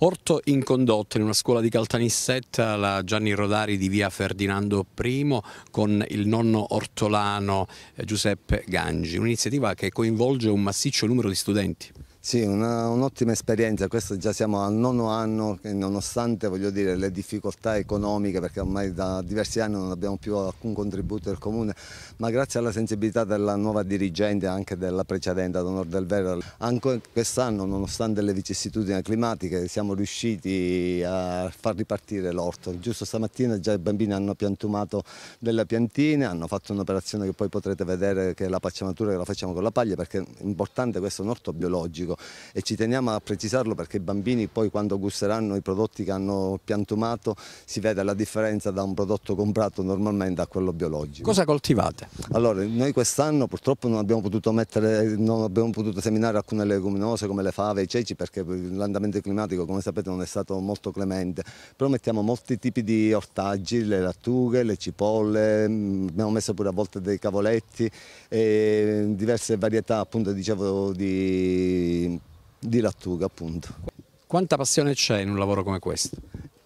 Orto in condotta in una scuola di Caltanissetta, la Gianni Rodari di via Ferdinando I con il nonno ortolano eh, Giuseppe Gangi, un'iniziativa che coinvolge un massiccio numero di studenti. Sì, un'ottima un esperienza, questo già siamo al nono anno, nonostante dire, le difficoltà economiche, perché ormai da diversi anni non abbiamo più alcun contributo del comune, ma grazie alla sensibilità della nuova dirigente anche della precedente ad Onor del Vero, anche quest'anno, nonostante le vicissitudini climatiche, siamo riusciti a far ripartire l'orto. Giusto stamattina già i bambini hanno piantumato delle piantine, hanno fatto un'operazione che poi potrete vedere che è la pacciamatura che la facciamo con la paglia, perché è importante questo è un orto biologico biologico e ci teniamo a precisarlo perché i bambini poi quando gusteranno i prodotti che hanno piantumato si vede la differenza da un prodotto comprato normalmente a quello biologico. Cosa coltivate? Allora, noi quest'anno purtroppo non abbiamo potuto mettere, non abbiamo potuto seminare alcune leguminose come le fave, i ceci perché l'andamento climatico come sapete non è stato molto clemente, però mettiamo molti tipi di ortaggi, le lattughe, le cipolle, mm, abbiamo messo pure a volte dei cavoletti, diverse varietà appunto dicevo di di, lattuga appunto. Quanta passione c'è in un lavoro come questo?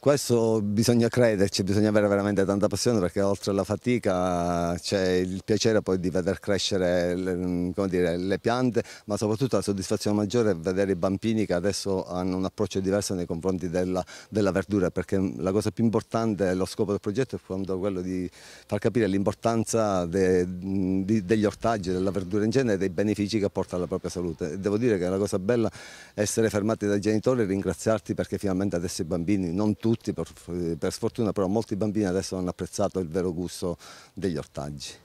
Questo bisogna crederci, bisogna avere veramente tanta passione perché oltre alla fatica c'è il piacere poi di veder crescere le, mm, dire, le piante, ma soprattutto la soddisfazione maggiore è vedere i bambini che adesso hanno un approccio diverso nei confronti della, della verdura, perché mm, la cosa più importante, lo scopo del progetto è quello di far capire l'importanza de, mm, de, degli ortaggi, della verdura in genere e dei benefici che porta alla propria salute. Devo dire che è una cosa bella essere fermati dai genitori e ringraziarti perché finalmente adesso i bambini, non tu, tutti, per, per sfortuna però molti bambini adesso hanno apprezzato il vero gusto degli ortaggi.